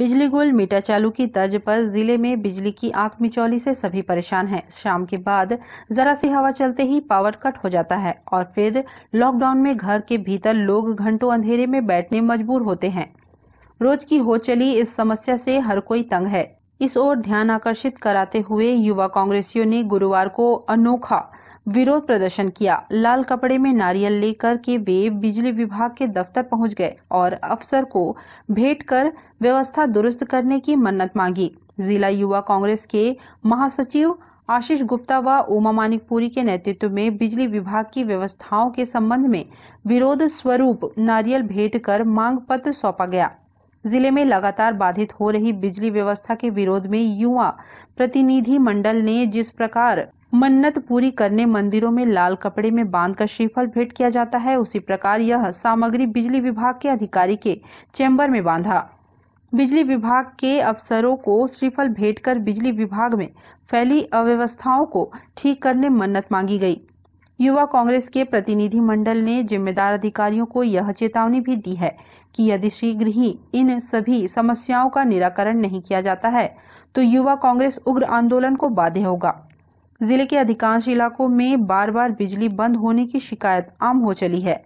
बिजली गोल मीटर चालू की तर्ज पर जिले में बिजली की आंख मिचौली से सभी परेशान हैं शाम के बाद जरा सी हवा चलते ही पावर कट हो जाता है और फिर लॉकडाउन में घर के भीतर लोग घंटों अंधेरे में बैठने मजबूर होते हैं रोज की हो चली इस समस्या से हर कोई तंग है इस ओर ध्यान आकर्षित कराते हुए युवा कांग्रेसियों ने गुरुवार को अनोखा विरोध प्रदर्शन किया लाल कपड़े में नारियल लेकर के वे बिजली विभाग के दफ्तर पहुंच गए और अफसर को भेंट कर व्यवस्था दुरुस्त करने की मन्नत मांगी जिला युवा कांग्रेस के महासचिव आशीष गुप्ता व उमा मानिकपुरी के नेतृत्व में बिजली विभाग की व्यवस्थाओं के संबंध में विरोध स्वरूप नारियल भेंट कर मांग पत्र सौंपा गया जिले में लगातार बाधित हो रही बिजली व्यवस्था के विरोध में युवा प्रतिनिधि मंडल ने जिस प्रकार मन्नत पूरी करने मंदिरों में लाल कपड़े में बांध कर श्रीफल भेंट किया जाता है उसी प्रकार यह सामग्री बिजली विभाग के अधिकारी के चैम्बर में बांधा बिजली विभाग के अफसरों को श्रीफल भेंट कर बिजली विभाग में फैली अव्यवस्थाओं को ठीक करने मन्नत मांगी गई युवा कांग्रेस के प्रतिनिधि मंडल ने जिम्मेदार अधिकारियों को यह चेतावनी भी दी है कि यदि शीघ्र ही इन सभी समस्याओं का निराकरण नहीं किया जाता है तो युवा कांग्रेस उग्र आंदोलन को बाध्य होगा जिले के अधिकांश इलाकों में बार बार बिजली बंद होने की शिकायत आम हो चली है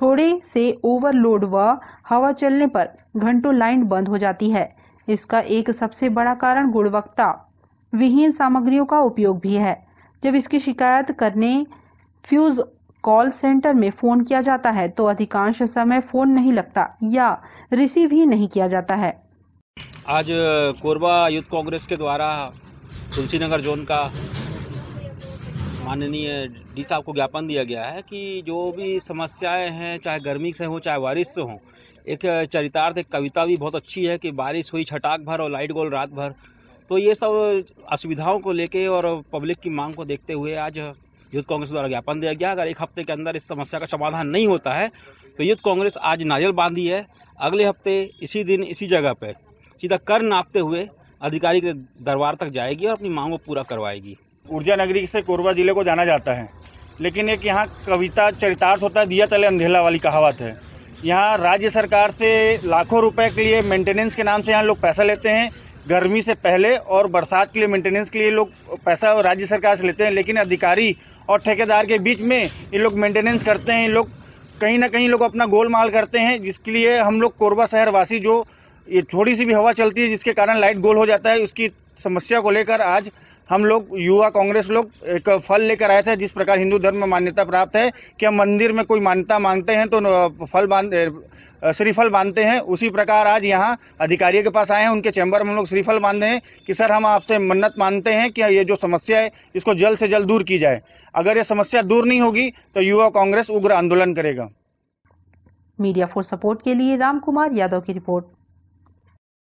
थोड़े से ओवरलोड व हवा चलने पर घंटों लाइन बंद हो जाती है इसका एक सबसे बड़ा कारण गुणवत्ता विहीन सामग्रियों का उपयोग भी है जब इसकी शिकायत करने फ्यूज कॉल सेंटर में फोन किया जाता है तो अधिकांश समय फोन नहीं लगता या रिसीव ही नहीं किया जाता है आज कोरबा यूथ कांग्रेस के द्वारा तुलसी नगर जोन का माननीय डी साहब को ज्ञापन दिया गया है कि जो भी समस्याएं हैं चाहे गर्मी से हो चाहे बारिश से हो एक चरितार्थ एक कविता भी बहुत अच्छी है कि बारिश हुई छटाक भर और लाइट गोल रात भर तो ये सब असुविधाओं को लेके और पब्लिक की मांग को देखते हुए आज यूथ कांग्रेस द्वारा ज्ञापन दिया गया अगर एक हफ्ते के अंदर इस समस्या का समाधान नहीं होता है तो यूथ कांग्रेस आज नारियल बांधी है अगले हफ्ते इसी दिन इसी जगह पर सीधा कर नापते हुए अधिकारी के दरबार तक जाएगी और अपनी मांग को पूरा करवाएगी ऊर्जा नगरी से कोरबा ज़िले को जाना जाता है लेकिन एक यहाँ कविता चरितार्थ होता है दिया तले अंधेला वाली कहावत है यहाँ राज्य सरकार से लाखों रुपए के लिए मेंटेनेंस के नाम से यहाँ लोग पैसा लेते हैं गर्मी से पहले और बरसात के लिए मेंटेनेंस के लिए लोग पैसा राज्य सरकार से लेते हैं लेकिन अधिकारी और ठेकेदार के बीच में ये लोग मेंटेनेंस करते हैं ये लोग कहीं ना कहीं लोग अपना गोलमाल करते हैं जिसके लिए हम लोग कोरबा शहरवासी जो ये थोड़ी सी भी हवा चलती है जिसके कारण लाइट गोल हो जाता है उसकी समस्या को लेकर आज हम लोग युवा कांग्रेस लोग एक फल लेकर आए थे जिस प्रकार हिंदू धर्म में मान्यता प्राप्त है कि हम मंदिर में कोई मान्यता मांगते हैं तो फल बांध श्रीफल बांधते हैं उसी प्रकार आज यहाँ अधिकारियों के पास आए हैं उनके चैम्बर में हम लोग श्रीफल बांधे हैं कि सर हम आपसे मन्नत मानते हैं कि ये जो समस्या है इसको जल्द से जल्द दूर की जाए अगर ये समस्या दूर नहीं होगी तो युवा कांग्रेस उग्र आंदोलन करेगा मीडिया फॉर सपोर्ट के लिए राम कुमार यादव की रिपोर्ट